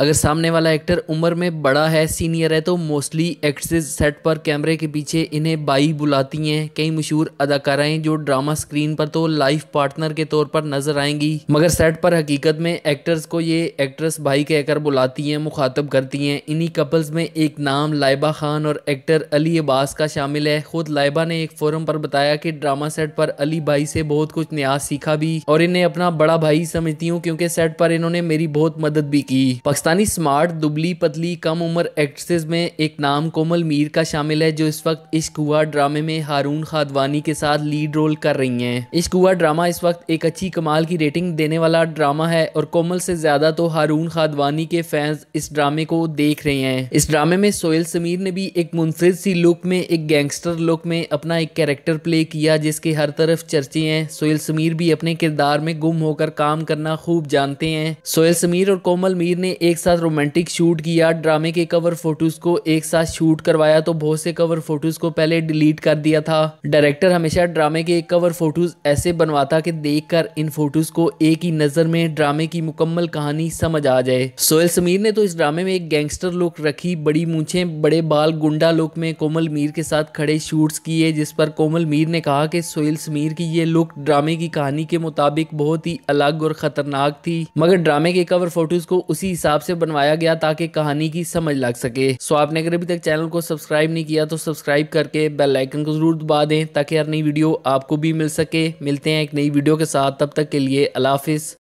अगर सामने वाला एक्टर उम्र में बड़ा है सीनियर है तो मोस्टली एक्ट्रेस सेट पर कैमरे के पीछे इन्हें बाई बुलाती हैं कई मशहूर अदाकाराएं जो ड्रामा स्क्रीन पर तो लाइफ पार्टनर के तौर पर नजर आएंगी मगर सेट पर हकीकत में एक्टर्स को ये एक्ट्रेस भाई कहकर बुलाती हैं मुखातब करती हैं इन्हीं कपल्स में एक नाम लाइबा खान और एक्टर अली अब्बास का शामिल है खुद लाइबा ने एक फोरम पर बताया कि ड्रामा सेट पर अली भाई से बहुत कुछ न्याज सीखा भी और इन्हें अपना बड़ा भाई समझती हूँ क्योंकि सेट पर इन्होंने मेरी बहुत मदद भी की पाकिस्तान पाकिस्तानी स्मार्ट दुबली पतली कम उम्र एक्ट्रेस में एक नाम कोमल मीर का शामिल है जो इस वक्त इश्क हुआ ड्रामे में हारून खादवानी के साथ लीड रोल कर रही हैं इश्क हुआ ड्रामा इस वक्त एक अच्छी कमाल की रेटिंग देने वाला ड्रामा है और कोमल से ज्यादा तो हारून खादवानी के फैंस इस ड्रामे को देख रहे हैं इस ड्रामे में सोहेल समीर ने भी एक मुनफरद सी लुक में एक गैंगस्टर लुक में अपना एक कैरेक्टर प्ले किया जिसके हर तरफ चर्चे हैं सोहेल समीर भी अपने किरदार में गुम होकर काम करना खूब जानते हैं सोहेल समीर और कोमल मीर ने एक एक साथ रोमांटिक शूट किया ड्रामे के कवर फोटोज़ को एक साथ शूट करवाया तो बहुत से कवर फोटोज़ को पहले डिलीट कर दिया था डायरेक्टर हमेशा ड्रामे के कवर फोटोज़ ऐसे बनवाता कि देखकर इन फोटोज़ को एक ही नज़र में ड्रामे की मुकम्मल कहानी समझ आ जाए सोहेल समीर ने तो इस ड्रामे में एक गैंगस्टर लुक रखी बड़ी मूछें बड़े बाल गुंडा लुक में कोमल मीर के साथ खड़े शूट्स किए जिस पर कोमल मीर ने कहा कि सोहेल समीर की ये लुक ड्रामे की कहानी के मुताबिक बहुत ही अलग और ख़तरनाक थी मगर ड्रामे के कवर फोटोज़ को उसी हिसाब हिसाब से बनवाया गया ताकि कहानी की समझ लग सके सो आपने अगर अभी तक चैनल को सब्सक्राइब नहीं किया तो सब्सक्राइब करके बेल आइकन को जरूर दबा दें ताकि हर नई वीडियो आपको भी मिल सके मिलते हैं एक नई वीडियो के साथ तब तक के लिए अलाफिज़